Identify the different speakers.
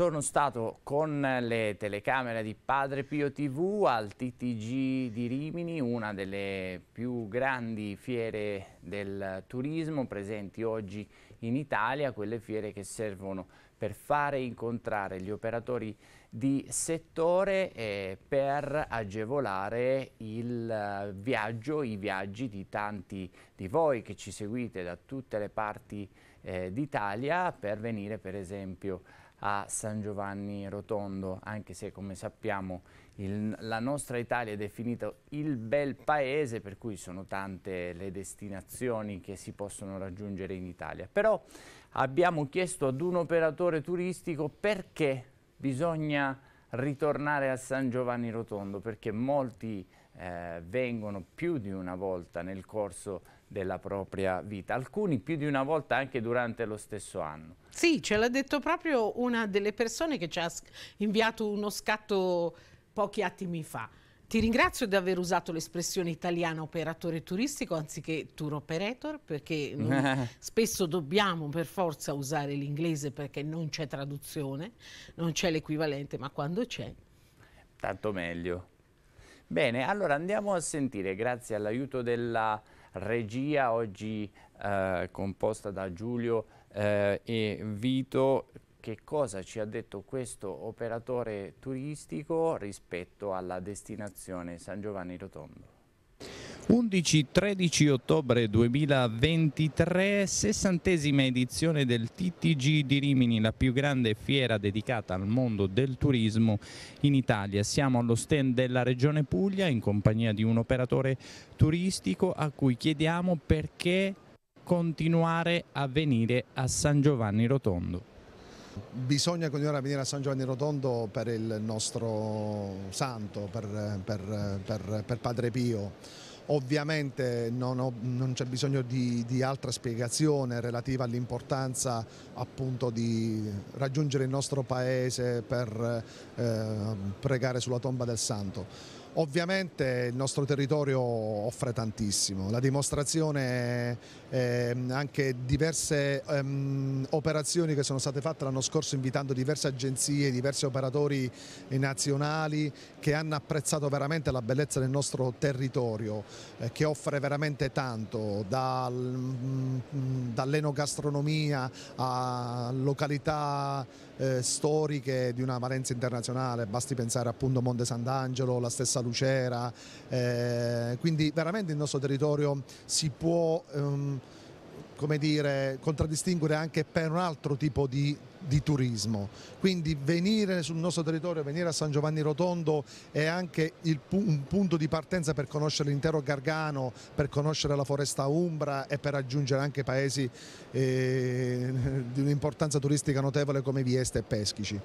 Speaker 1: Sono stato con le telecamere di Padre Pio TV al TTG di Rimini, una delle più grandi fiere del turismo presenti oggi in Italia, quelle fiere che servono per fare incontrare gli operatori di settore e per agevolare il viaggio, i viaggi di tanti di voi che ci seguite da tutte le parti eh, d'Italia per venire per esempio a a San Giovanni Rotondo, anche se come sappiamo il, la nostra Italia è definita il bel paese, per cui sono tante le destinazioni che si possono raggiungere in Italia. Però abbiamo chiesto ad un operatore turistico perché bisogna ritornare a San Giovanni Rotondo perché molti eh, vengono più di una volta nel corso della propria vita, alcuni più di una volta anche durante lo stesso anno.
Speaker 2: Sì, ce l'ha detto proprio una delle persone che ci ha inviato uno scatto pochi attimi fa. Ti ringrazio di aver usato l'espressione italiana operatore turistico anziché tour operator perché spesso dobbiamo per forza usare l'inglese perché non c'è traduzione,
Speaker 1: non c'è l'equivalente,
Speaker 2: ma quando c'è...
Speaker 1: Tanto meglio. Bene, allora andiamo a sentire, grazie all'aiuto della regia oggi eh, composta da Giulio eh, e Vito, che cosa ci ha detto questo operatore turistico rispetto alla destinazione San Giovanni Rotondo. 11-13 ottobre 2023, sessantesima edizione del TTG di Rimini, la più grande fiera dedicata al mondo del turismo in Italia. Siamo allo stand della Regione Puglia in compagnia di un operatore turistico a cui chiediamo perché continuare a venire a San Giovanni Rotondo.
Speaker 3: Bisogna continuare a venire a San Giovanni Rotondo per il nostro santo, per, per, per, per Padre Pio. Ovviamente non, non c'è bisogno di, di, altra spiegazione relativa all'importanza appunto di raggiungere il nostro paese per eh, pregare sulla tomba del santo. Ovviamente il nostro territorio offre tantissimo, la dimostrazione eh, anche diverse ehm, operazioni che sono state fatte l'anno scorso invitando diverse agenzie, diversi operatori nazionali che hanno apprezzato veramente la bellezza del nostro territorio eh, che offre veramente tanto dal dall'enogastronomia a località eh, storiche di una valenza internazionale, basti pensare appunto a Monte Sant'Angelo, la stessa Lucera, eh, quindi veramente il nostro territorio si può... Ehm, come dire, contraddistinguere anche per un altro tipo di, di, turismo. Quindi venire sul nostro territorio, venire a San Giovanni Rotondo è anche il, un punto di partenza per conoscere l'intero Gargano, per conoscere la foresta Umbra e per raggiungere anche paesi eh, di un'importanza turistica notevole come Vieste e Peschici.